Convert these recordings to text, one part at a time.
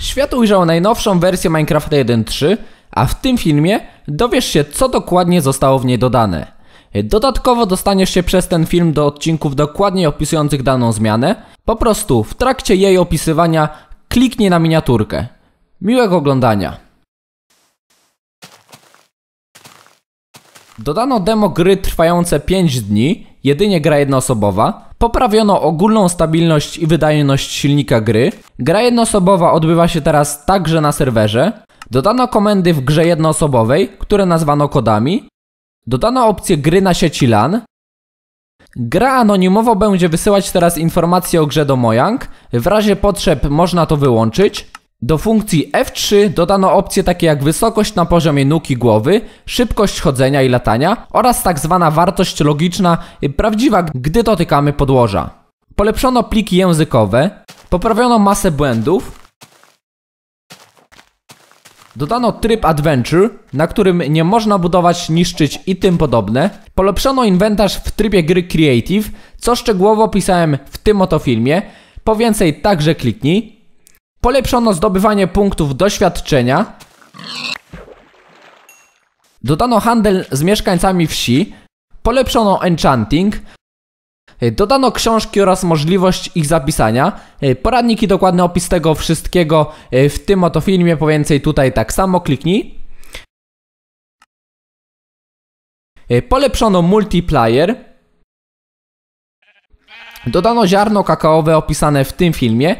Świat ujrzał najnowszą wersję Minecrafta 1.3, a w tym filmie dowiesz się co dokładnie zostało w niej dodane. Dodatkowo dostaniesz się przez ten film do odcinków dokładnie opisujących daną zmianę. Po prostu w trakcie jej opisywania kliknij na miniaturkę. Miłego oglądania! Dodano demo gry trwające 5 dni, jedynie gra jednoosobowa, Poprawiono ogólną stabilność i wydajność silnika gry. Gra jednoosobowa odbywa się teraz także na serwerze. Dodano komendy w grze jednoosobowej, które nazwano kodami. Dodano opcję gry na sieci LAN. Gra anonimowo będzie wysyłać teraz informacje o grze do Mojang. W razie potrzeb można to wyłączyć. Do funkcji F3 dodano opcje takie jak wysokość na poziomie nuki głowy, szybkość chodzenia i latania oraz tak zwana wartość logiczna y, prawdziwa, gdy dotykamy podłoża. Polepszono pliki językowe, poprawiono masę błędów, dodano tryb Adventure, na którym nie można budować, niszczyć i tym podobne, polepszono inwentarz w trybie gry Creative, co szczegółowo pisałem w tym oto filmie, po więcej także kliknij, Polepszono zdobywanie punktów doświadczenia. Dodano handel z mieszkańcami wsi. Polepszono enchanting. Dodano książki oraz możliwość ich zapisania. Poradniki, dokładny opis tego wszystkiego w tym oto filmie, po więcej tutaj tak samo kliknij. Polepszono multiplayer. Dodano ziarno kakaowe opisane w tym filmie.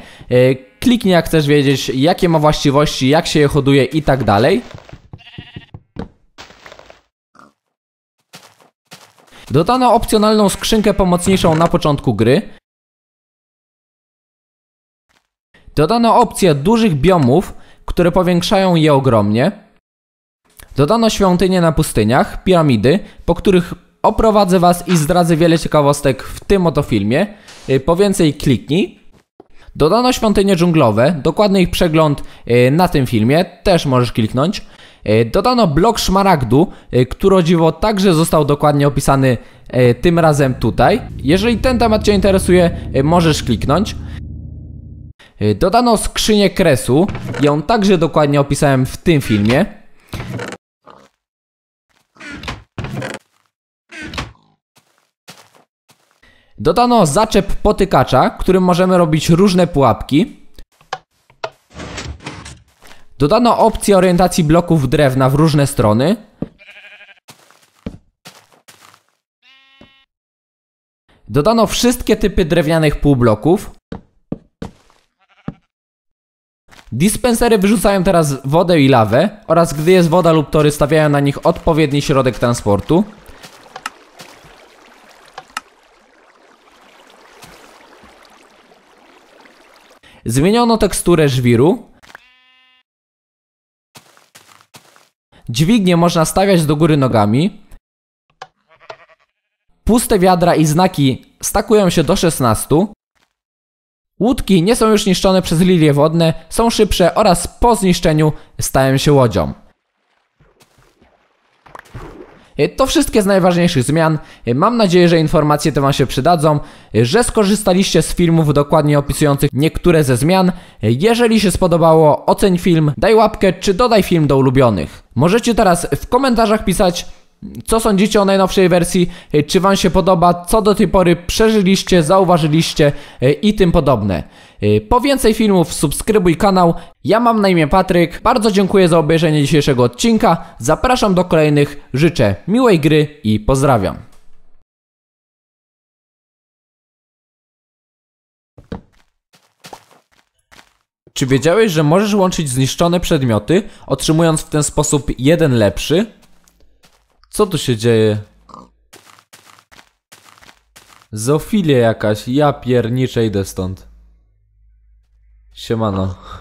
Kliknij jak chcesz wiedzieć, jakie ma właściwości, jak się je hoduje i tak dalej. Dodano opcjonalną skrzynkę pomocniejszą na początku gry. Dodano opcję dużych biomów, które powiększają je ogromnie. Dodano świątynie na pustyniach, piramidy, po których oprowadzę Was i zdradzę wiele ciekawostek w tym oto filmie. Y, po więcej kliknij. Dodano świątynie dżunglowe, dokładny ich przegląd e, na tym filmie, też możesz kliknąć. E, dodano blok szmaragdu, e, który dziwo także został dokładnie opisany tym razem tutaj. Jeżeli ten temat Cię interesuje, możesz kliknąć. Dodano skrzynię kresu, ją także dokładnie opisałem w tym filmie. Dodano zaczep potykacza, którym możemy robić różne pułapki. Dodano opcję orientacji bloków drewna w różne strony. Dodano wszystkie typy drewnianych półbloków. Dispensery wyrzucają teraz wodę i lawę oraz gdy jest woda lub tory stawiają na nich odpowiedni środek transportu. Zmieniono teksturę żwiru. Dźwignię można stawiać do góry nogami. Puste wiadra i znaki stakują się do 16. Łódki nie są już niszczone przez lilie wodne, są szybsze oraz po zniszczeniu stają się łodzią. E, to wszystkie z najważniejszych zmian. E, mam nadzieję, że informacje te Wam się przydadzą, e, że skorzystaliście z filmów dokładnie opisujących niektóre ze zmian. Jeżeli się spodobało, oceń film, daj łapkę czy dodaj film do ulubionych. Możecie teraz w komentarzach pisać co sądzicie o najnowszej wersji? Czy Wam się podoba? Co do tej pory przeżyliście, zauważyliście e, i tym podobne? E, po więcej filmów subskrybuj kanał. Ja mam na imię Patryk. Bardzo dziękuję za obejrzenie dzisiejszego odcinka. Zapraszam do kolejnych. Życzę miłej gry i pozdrawiam. Czy wiedziałeś, że możesz łączyć zniszczone przedmioty, otrzymując w ten sposób jeden lepszy? Co tu się dzieje? Zofilia jakaś, ja pierniczę idę stąd. Siemano.